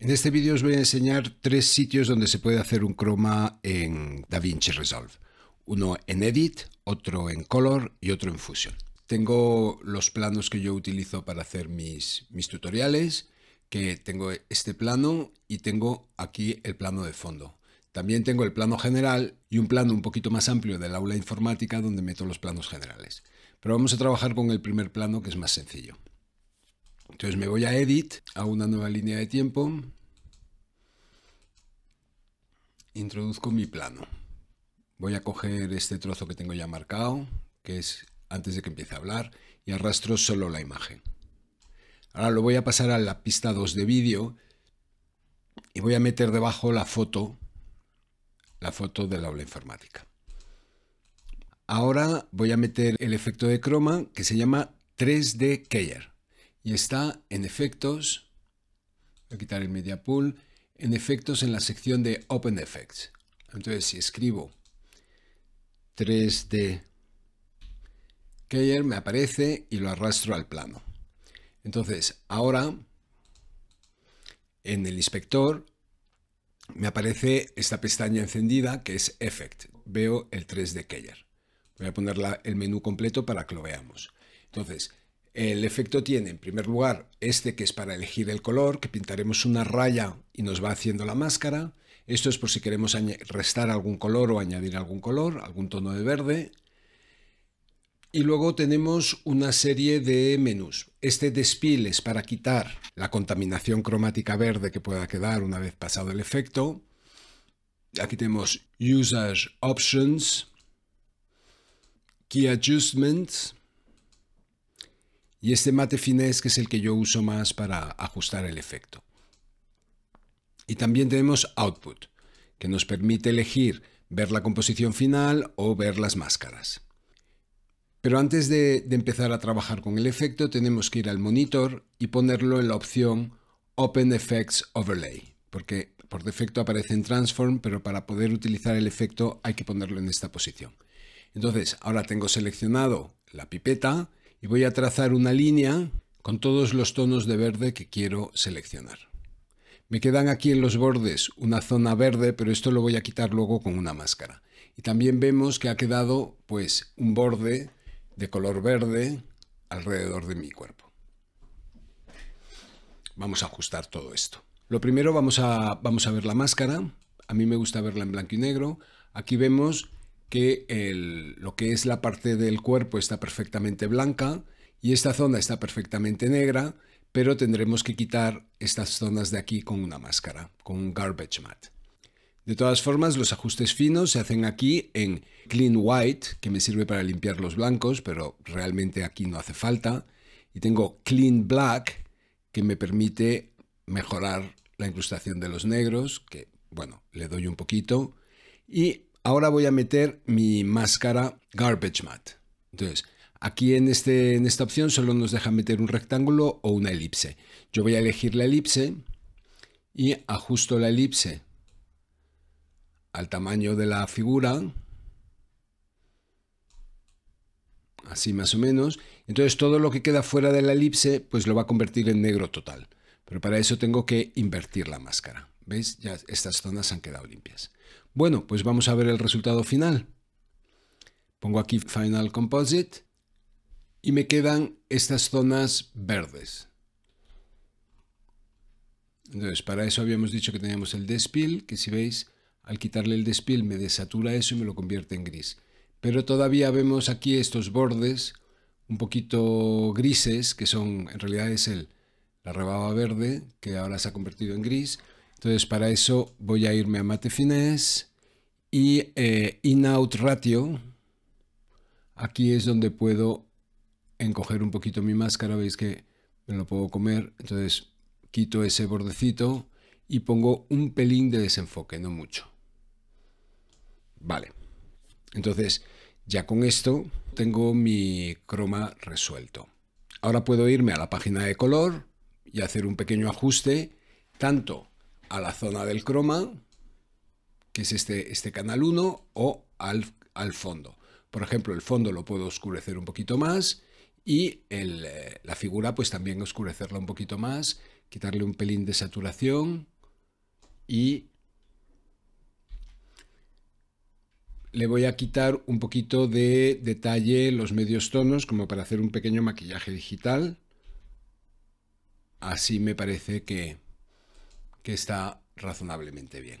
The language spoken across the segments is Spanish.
En este vídeo os voy a enseñar tres sitios donde se puede hacer un croma en DaVinci Resolve. Uno en Edit, otro en Color y otro en Fusion. Tengo los planos que yo utilizo para hacer mis, mis tutoriales, que tengo este plano y tengo aquí el plano de fondo. También tengo el plano general y un plano un poquito más amplio del aula informática donde meto los planos generales. Pero vamos a trabajar con el primer plano que es más sencillo. Entonces me voy a Edit, a una nueva línea de tiempo, introduzco mi plano. Voy a coger este trozo que tengo ya marcado, que es antes de que empiece a hablar, y arrastro solo la imagen. Ahora lo voy a pasar a la pista 2 de vídeo y voy a meter debajo la foto, la foto del aula informática. Ahora voy a meter el efecto de croma que se llama 3D Keyer y está en efectos, voy a quitar el media pool, en efectos en la sección de Open Effects. Entonces, si escribo 3D Keyer, me aparece y lo arrastro al plano. Entonces, ahora en el inspector me aparece esta pestaña encendida que es Effect. Veo el 3D Keyer. Voy a poner el menú completo para que lo veamos. Entonces, el efecto tiene, en primer lugar, este que es para elegir el color, que pintaremos una raya y nos va haciendo la máscara. Esto es por si queremos restar algún color o añadir algún color, algún tono de verde. Y luego tenemos una serie de menús. Este despil es para quitar la contaminación cromática verde que pueda quedar una vez pasado el efecto. Aquí tenemos Usage Options, Key Adjustments, y este mate Finesse que es el que yo uso más para ajustar el efecto. Y también tenemos output, que nos permite elegir ver la composición final o ver las máscaras. Pero antes de, de, empezar a trabajar con el efecto tenemos que ir al monitor y ponerlo en la opción Open Effects Overlay, porque por defecto aparece en Transform, pero para poder utilizar el efecto hay que ponerlo en esta posición. Entonces, ahora tengo seleccionado la pipeta y voy a trazar una línea con todos los tonos de verde que quiero seleccionar. Me quedan aquí en los bordes una zona verde, pero esto lo voy a quitar luego con una máscara. Y también vemos que ha quedado pues un borde de color verde alrededor de mi cuerpo. Vamos a ajustar todo esto. Lo primero vamos a, vamos a ver la máscara. A mí me gusta verla en blanco y negro. Aquí vemos que lo que es la parte del cuerpo está perfectamente blanca y esta zona está perfectamente negra, pero tendremos que quitar estas zonas de aquí con una máscara, con un garbage mat. De todas formas, los ajustes finos se hacen aquí en Clean White, que me sirve para limpiar los blancos, pero realmente aquí no hace falta. Y tengo Clean Black, que me permite mejorar la incrustación de los negros, que, bueno, le doy un poquito. Y ahora voy a meter mi máscara Garbage Mat. Entonces, aquí en, este, en esta opción solo nos deja meter un rectángulo o una elipse. Yo voy a elegir la elipse y ajusto la elipse al tamaño de la figura, así más o menos. Entonces todo lo que queda fuera de la elipse pues lo va a convertir en negro total. Pero para eso tengo que invertir la máscara. ¿Veis? Ya estas zonas han quedado limpias. Bueno, pues vamos a ver el resultado final. Pongo aquí Final Composite y me quedan estas zonas verdes. Entonces, para eso habíamos dicho que teníamos el despil que si veis, al quitarle el despil me desatura eso y me lo convierte en gris. Pero todavía vemos aquí estos bordes un poquito grises, que son, en realidad es el, la rebaba verde, que ahora se ha convertido en gris, entonces, para eso voy a irme a Matefinés y eh, in-out ratio. Aquí es donde puedo encoger un poquito mi máscara. Veis que me lo puedo comer. Entonces, quito ese bordecito y pongo un pelín de desenfoque, no mucho. Vale. Entonces, ya con esto tengo mi croma resuelto. Ahora puedo irme a la página de color y hacer un pequeño ajuste, tanto a la zona del croma, que es este, este canal 1, o al, al, fondo. Por ejemplo, el fondo lo puedo oscurecer un poquito más y eh, la figura pues también oscurecerla un poquito más, quitarle un pelín de saturación y le voy a quitar un poquito de detalle los medios tonos como para hacer un pequeño maquillaje digital. Así me parece que, que está razonablemente bien.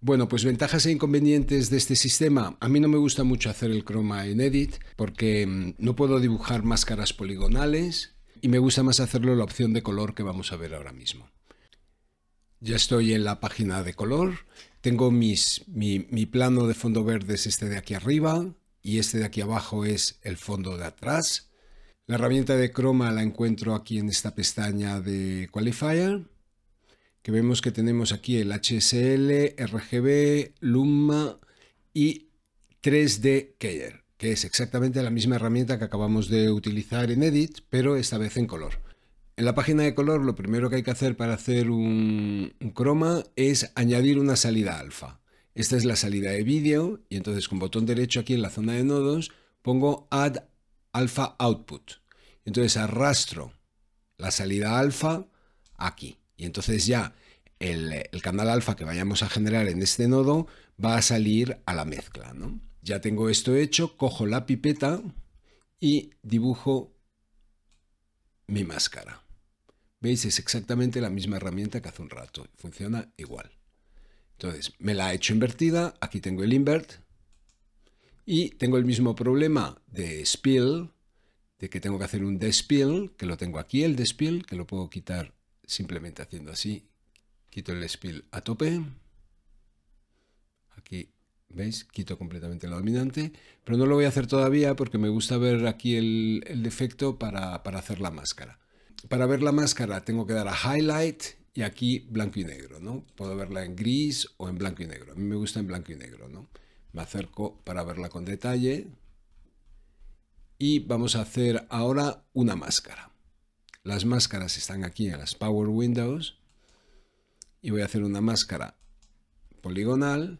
Bueno, pues ventajas e inconvenientes de este sistema. A mí no me gusta mucho hacer el croma en Edit porque mm, no puedo dibujar máscaras poligonales y me gusta más hacerlo la opción de color que vamos a ver ahora mismo. Ya estoy en la página de color. Tengo mis, mi, mi plano de fondo verde es este de aquí arriba y este de aquí abajo es el fondo de atrás. La herramienta de croma la encuentro aquí en esta pestaña de Qualifier que vemos que tenemos aquí el HSL, RGB, Luma y 3D Keyer, que es exactamente la misma herramienta que acabamos de utilizar en Edit, pero esta vez en color. En la página de color lo primero que hay que hacer para hacer un, un croma es añadir una salida alfa. Esta es la salida de vídeo y entonces con botón derecho aquí en la zona de nodos pongo Add Alpha Output. Entonces arrastro la salida alfa aquí. Y entonces ya el, canal alfa que vayamos a generar en este nodo va a salir a la mezcla. Ya tengo esto hecho, cojo la pipeta y dibujo mi máscara. ¿Veis? Es exactamente la misma herramienta que hace un rato. Funciona igual. Entonces, me la he hecho invertida. Aquí tengo el invert. Y tengo el mismo problema de spill, de que tengo que hacer un despill, que lo tengo aquí, el despill, que lo puedo quitar simplemente haciendo así, quito el spill a tope, aquí ¿Veis? Quito completamente la dominante, pero no lo voy a hacer todavía porque me gusta ver aquí el, defecto para, hacer la máscara. Para ver la máscara tengo que dar a Highlight y aquí blanco y negro, ¿no? Puedo verla en gris o en blanco y negro. A mí me gusta en blanco y negro, ¿no? Me acerco para verla con detalle y vamos a hacer ahora una máscara. Las máscaras están aquí en las Power Windows. Y voy a hacer una máscara poligonal.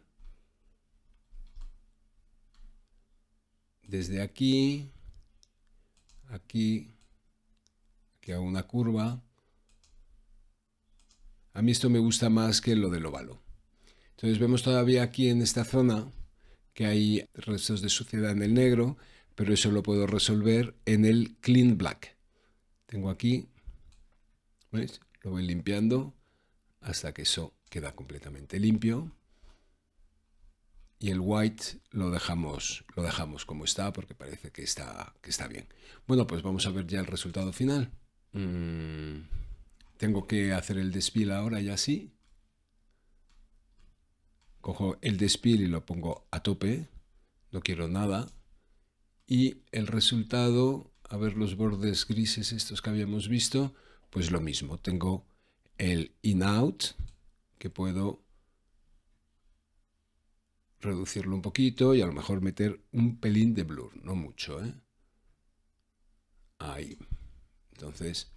Desde aquí, aquí, que hago una curva. A mí esto me gusta más que lo del óvalo. Entonces vemos todavía aquí en esta zona que hay restos de suciedad en el negro, pero eso lo puedo resolver en el Clean Black tengo aquí, ¿veis? Lo voy limpiando hasta que eso queda completamente limpio. Y el white lo dejamos, lo dejamos como está porque parece que está, que está bien. Bueno, pues vamos a ver ya el resultado final. Mm, tengo que hacer el despil ahora y así. Cojo el despil y lo pongo a tope. No quiero nada. Y el resultado a ver los bordes grises estos que habíamos visto, pues lo mismo, tengo el in-out que puedo reducirlo un poquito y a lo mejor meter un pelín de blur, no mucho, ¿eh? Ahí. Entonces,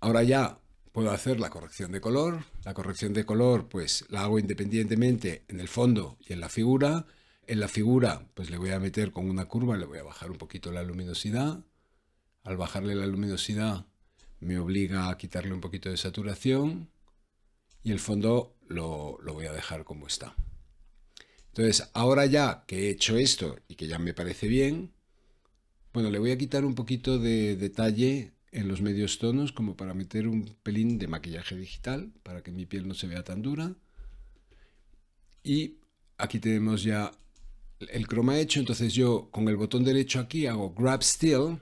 ahora ya puedo hacer la corrección de color. La corrección de color, pues la hago independientemente en el fondo y en la figura. En la figura, pues le voy a meter con una curva, le voy a bajar un poquito la luminosidad. Al bajarle la luminosidad me obliga a quitarle un poquito de saturación y el fondo lo, lo voy a dejar como está. Entonces, ahora ya que he hecho esto y que ya me parece bien, bueno, le voy a quitar un poquito de detalle en los medios tonos como para meter un pelín de maquillaje digital para que mi piel no se vea tan dura. Y aquí tenemos ya el croma hecho, entonces yo con el botón derecho aquí hago Grab Still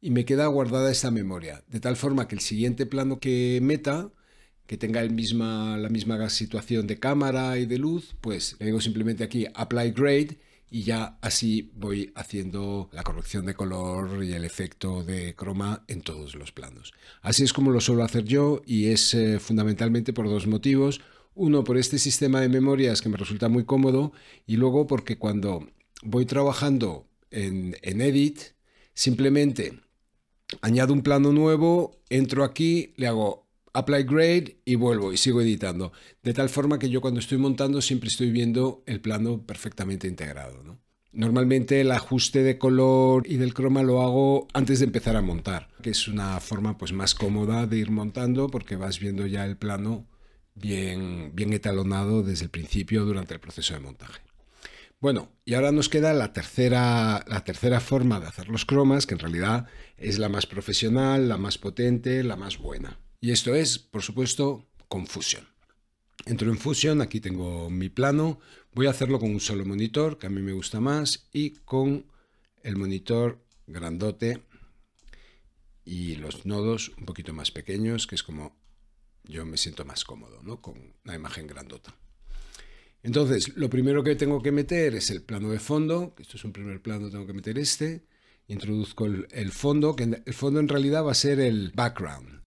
y me queda guardada esta memoria, de tal forma que el siguiente plano que meta, que tenga la misma situación de cámara y de luz, pues le digo simplemente aquí Apply Grade y ya así voy haciendo la corrección de color y el efecto de croma en todos los planos. Así es como lo suelo hacer yo y es eh, fundamentalmente por dos motivos. Uno, por este sistema de memorias que me resulta muy cómodo y luego porque cuando voy trabajando en, en Edit, simplemente añado un plano nuevo, entro aquí, le hago apply grade y vuelvo y sigo editando. De tal forma que yo cuando estoy montando siempre estoy viendo el plano perfectamente integrado. Normalmente el ajuste de color y del croma lo hago antes de empezar a montar, que es una forma pues más cómoda de ir montando porque vas viendo ya el plano bien, bien etalonado desde el principio durante el proceso de montaje. Bueno, y ahora nos queda la tercera, la tercera forma de hacer los cromas, que en realidad es la más profesional, la más potente, la más buena. Y esto es, por supuesto, con Fusion. Entro en Fusion, aquí tengo mi plano, voy a hacerlo con un solo monitor, que a mí me gusta más, y con el monitor grandote y los nodos un poquito más pequeños, que es como yo me siento más cómodo, ¿no? Con una imagen grandota. Entonces, lo primero que tengo que meter es el plano de fondo, esto es un primer plano, tengo que meter este, introduzco el, fondo, que el fondo en realidad va a ser el background.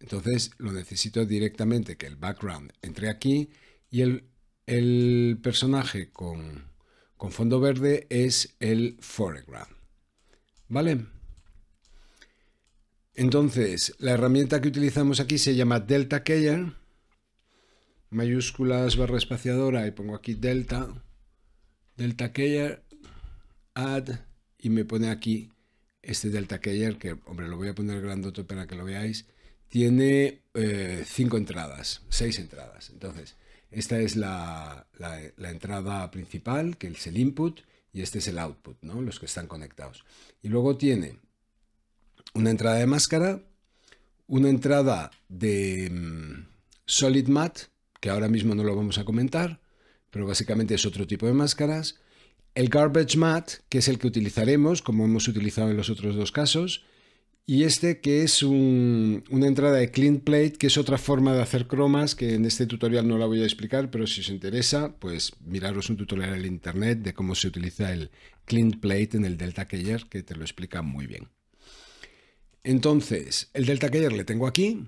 Entonces, lo necesito directamente que el background entre aquí y el, personaje con, con fondo verde es el foreground. ¿Vale? Entonces, la herramienta que utilizamos aquí se llama Delta Keyer, mayúsculas barra espaciadora, y pongo aquí Delta, Delta Keyer, Add, y me pone aquí este Delta Keyer, que, hombre, lo voy a poner grandote para que lo veáis, tiene eh, cinco entradas, seis entradas. Entonces, esta es la, la, entrada principal, que es el input, y este es el output, ¿no? los que están conectados. Y luego tiene una entrada de máscara, una entrada de mm, Solid Mat, que ahora mismo no lo vamos a comentar, pero básicamente es otro tipo de máscaras. El Garbage Mat, que es el que utilizaremos, como hemos utilizado en los otros dos casos. Y este que es una entrada de Clean Plate, que es otra forma de hacer cromas, que en este tutorial no la voy a explicar, pero si os interesa, pues miraros un tutorial en internet de cómo se utiliza el Clean Plate en el Delta Keyer, que te lo explica muy bien. Entonces, el Delta Cayer le tengo aquí.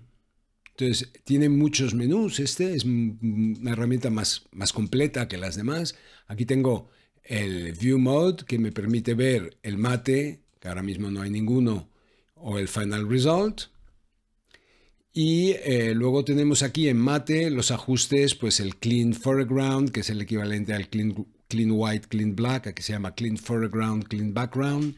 Entonces, tiene muchos menús. Este es una herramienta más, más completa que las demás. Aquí tengo el View Mode, que me permite ver el mate, que ahora mismo no hay ninguno, o el Final Result. Y eh, luego tenemos aquí en mate los ajustes, pues el Clean Foreground, que es el equivalente al Clean, clean White, Clean Black, aquí se llama Clean Foreground, Clean Background.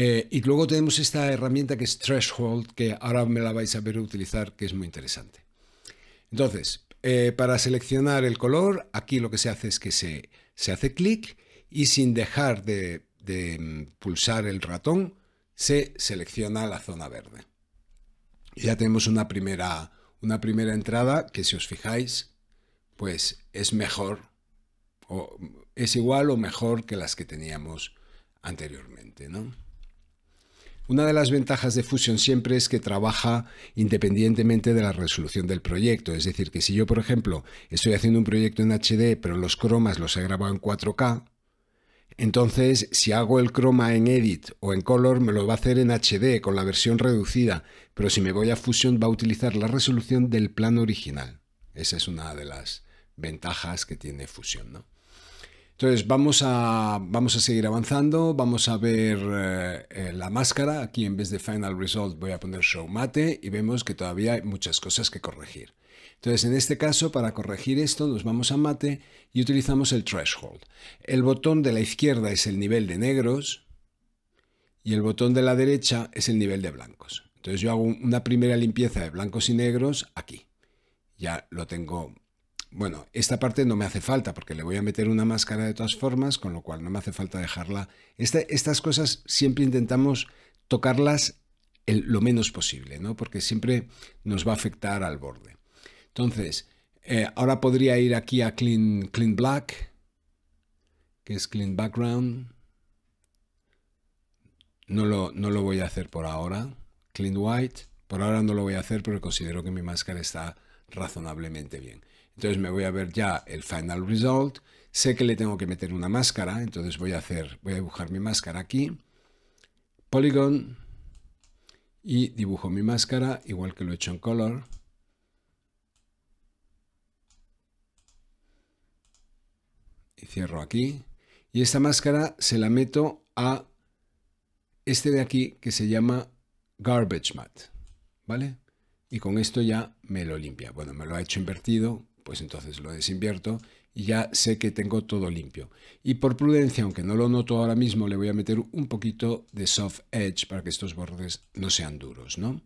Eh, y luego tenemos esta herramienta que es Threshold, que ahora me la vais a ver utilizar, que es muy interesante. Entonces, eh, para seleccionar el color, aquí lo que se hace es que se, hace clic y sin dejar de, mm, pulsar el ratón, se selecciona la zona verde. Y ya tenemos una primera, entrada que si os fijáis, pues es mejor es igual o mejor que las que teníamos anteriormente, una de las ventajas de Fusion siempre es que trabaja independientemente de la resolución del proyecto. Es decir, que si yo, por ejemplo, estoy haciendo un proyecto en HD, pero los cromas los he grabado en 4K, entonces, si hago el croma en Edit o en Color, me lo va a hacer en HD con la versión reducida, pero si me voy a Fusion va a utilizar la resolución del plano original. Esa es una de las ventajas que tiene Fusion, ¿no? Entonces vamos a, vamos a seguir avanzando, vamos a ver eh, eh, la máscara, aquí en vez de Final Result voy a poner Show Mate y vemos que todavía hay muchas cosas que corregir. Entonces en este caso para corregir esto nos vamos a Mate y utilizamos el Threshold. El botón de la izquierda es el nivel de negros y el botón de la derecha es el nivel de blancos. Entonces yo hago una primera limpieza de blancos y negros aquí. Ya lo tengo bueno, esta parte no me hace falta porque le voy a meter una máscara de todas formas, con lo cual no me hace falta dejarla. estas cosas siempre intentamos tocarlas lo menos posible, ¿no? Porque siempre nos va a afectar al borde. Entonces, eh, ahora podría ir aquí a clean, Black, que es Clean Background. No lo, no lo voy a hacer por ahora. Clean White. Por ahora no lo voy a hacer pero considero que mi máscara está razonablemente bien. Entonces me voy a ver ya el final result. Sé que le tengo que meter una máscara, entonces voy a hacer, voy a dibujar mi máscara aquí. Polygon y dibujo mi máscara igual que lo he hecho en color. Y cierro aquí. Y esta máscara se la meto a este de aquí que se llama Garbage Mat. ¿Vale? Y con esto ya me lo limpia. Bueno, me lo ha hecho invertido, pues entonces lo desinvierto y ya sé que tengo todo limpio. Y por prudencia, aunque no lo noto ahora mismo, le voy a meter un poquito de soft edge para que estos bordes no sean duros, ¿no?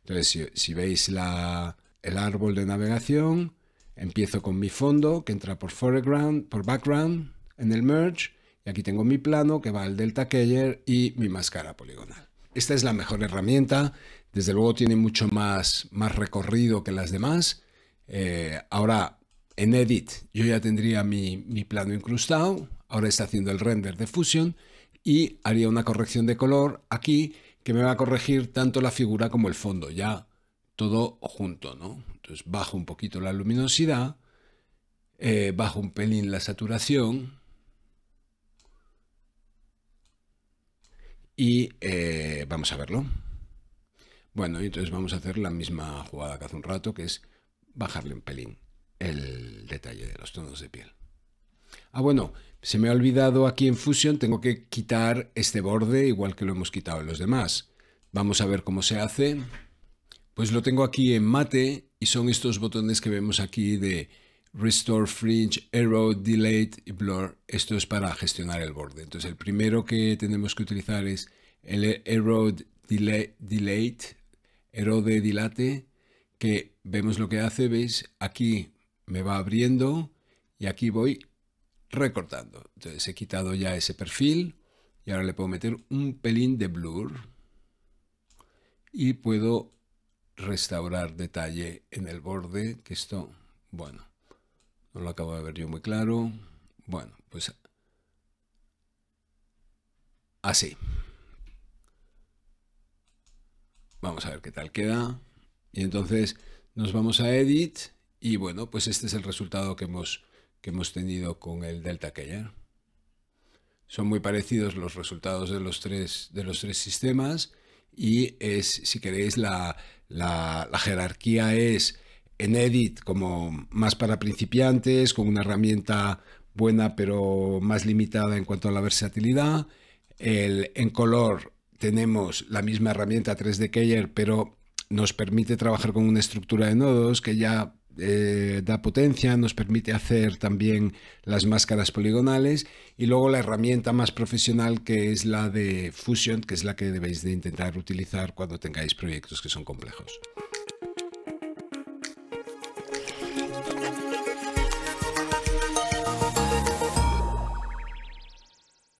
Entonces, si, veis la, el árbol de navegación, empiezo con mi fondo que entra por foreground, por background en el merge y aquí tengo mi plano que va al delta keyer y mi máscara poligonal. Esta es la mejor herramienta, desde luego tiene mucho más, más recorrido que las demás, eh, ahora, en Edit, yo ya tendría mi, plano incrustado, ahora está haciendo el render de Fusion y haría una corrección de color aquí que me va a corregir tanto la figura como el fondo, ya todo junto, ¿no? Entonces bajo un poquito la luminosidad, eh, bajo un pelín la saturación y eh, vamos a verlo. Bueno, entonces vamos a hacer la misma jugada que hace un rato, que es bajarle un pelín el detalle de los tonos de piel. Ah, bueno, se me ha olvidado aquí en Fusion, tengo que quitar este borde igual que lo hemos quitado en los demás. Vamos a ver cómo se hace. Pues lo tengo aquí en mate y son estos botones que vemos aquí de Restore Fringe, erode Delete y Blur. Esto es para gestionar el borde. Entonces el primero que tenemos que utilizar es el erode Delete, erode Dilate que vemos lo que hace, veis, aquí me va abriendo y aquí voy recortando. Entonces he quitado ya ese perfil y ahora le puedo meter un pelín de blur y puedo restaurar detalle en el borde, que esto, bueno, no lo acabo de ver yo muy claro. Bueno, pues así. Vamos a ver qué tal queda. Y entonces nos vamos a Edit y bueno, pues este es el resultado que hemos, que hemos tenido con el Delta Keyer. Son muy parecidos los resultados de los tres, de los tres sistemas y es, si queréis, la, jerarquía es en Edit como más para principiantes, con una herramienta buena pero más limitada en cuanto a la versatilidad. El, en color tenemos la misma herramienta 3D Keyer, pero nos permite trabajar con una estructura de nodos que ya eh, da potencia, nos permite hacer también las máscaras poligonales y luego la herramienta más profesional que es la de Fusion, que es la que debéis de intentar utilizar cuando tengáis proyectos que son complejos.